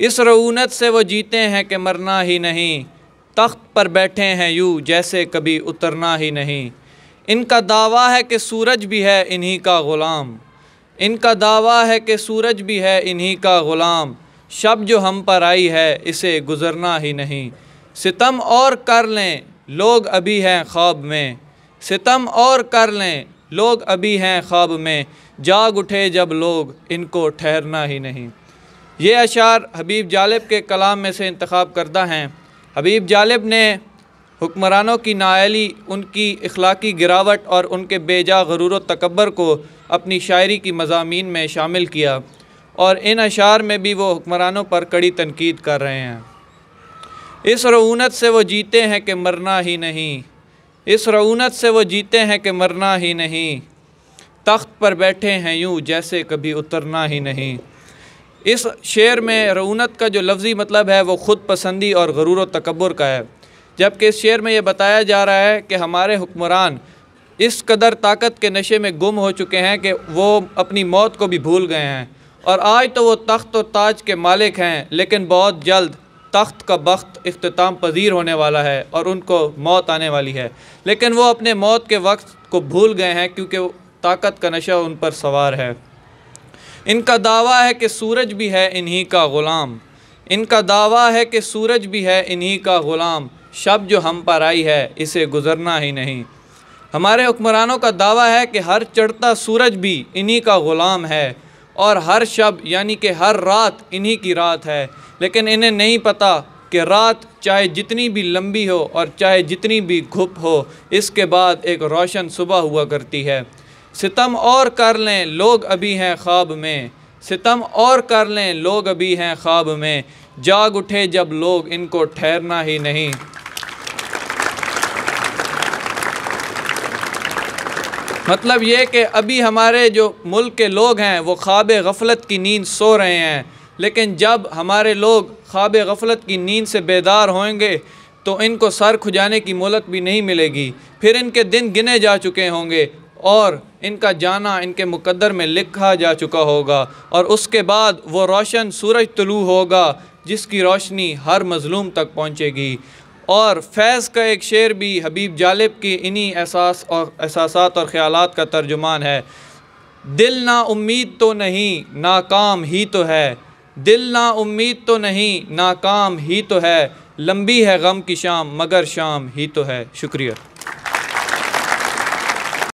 इस रऊनत से वो जीते हैं कि मरना ही नहीं तख्त पर बैठे हैं यूँ जैसे कभी उतरना ही नहीं इनका दावा है कि सूरज भी है इन्हीं का ग़ुलाम इनका दावा है कि सूरज भी है इन्हीं का ग़ुलाम शब जो हम पर आई है इसे गुज़रना ही नहीं सितम और कर लें लोग अभी हैं ख्वाब में सितम और कर लें लोग अभी हैं ख्वाब में जाग उठे जब लोग इनको ठहरना ही नहीं ये अशार हबीब जालिब के कलाम में से इंतखब करदा हैं हबीब जालिब ने हुक्मरानों की नायली उनकी अखलाकी गिरावट और उनके बेजा गरूर तकबर को अपनी शायरी की मजामी में शामिल किया और इन अशार में भी वो हुक्मरानों पर कड़ी तनकीद कर रहे हैं इस रऊनत से वो जीते हैं कि मरना ही नहीं इस रऊनत से वो जीते हैं कि मरना ही नहीं तख्त पर बैठे हैं यूँ जैसे कभी उतरना ही नहीं इस शेर में रऊनत का जो लफ्ज़ी मतलब है वो ख़ुद पसंदी और गरूर व तकबर का है जबकि इस शेर में ये बताया जा रहा है कि हमारे हुक्मरान इस कदर ताकत के नशे में गुम हो चुके हैं कि वो अपनी मौत को भी भूल गए हैं और आज तो वो तख्त और ताज के मालिक हैं लेकिन बहुत जल्द तख्त का वक्त अख्ताम पजीर होने वाला है और उनको मौत आने वाली है लेकिन वो अपने मौत के वक्त को भूल गए हैं क्योंकि ताकत का नशा उन पर सवार है इनका दावा है कि सूरज भी है इन्हीं का ग़ुलाम इनका दावा है कि सूरज भी है इन्हीं का ग़ुलाम शब जो हम पर आई है इसे गुज़रना ही नहीं हमारे हुक्मरानों का दावा है कि हर चढ़ता सूरज भी इन्हीं का ग़ुलाम है और हर शब यानी कि हर रात इन्हीं की रात है लेकिन इन्हें नहीं पता कि रात चाहे जितनी भी लंबी हो और चाहे जितनी भी घुप हो इसके बाद एक रोशन सुबह हुआ करती है सितम और कर लें लोग अभी हैं ख्वाब में सितम और कर लें लोग अभी हैं ख्वाब में जाग उठे जब लोग इनको ठहरना ही नहीं मतलब ये कि अभी हमारे जो मुल्क के लोग हैं वो ख्वाब गफलत की नींद सो रहे हैं लेकिन जब हमारे लोग ख्वाब गफलत की नींद से बेदार होंगे तो इनको सर खुजाने की मोहलत भी नहीं मिलेगी फिर इनके दिन गिने जा चुके होंगे और इनका जाना इनके मुकद्दर में लिखा जा चुका होगा और उसके बाद वो रोशन सूरज तलू होगा जिसकी रोशनी हर मज़लूम तक पहुँचेगी और फैज़ का एक शेर भी हबीब जालिब की इन्हीं एहसास और एहसास और ख़्याल का तर्जुमान है दिल ना उम्मीद तो नहीं नाकाम ही तो है दिल ना उम्मीद तो नहीं नाकाम ही तो है लंबी है गम की शाम मगर शाम ही तो है शुक्रिया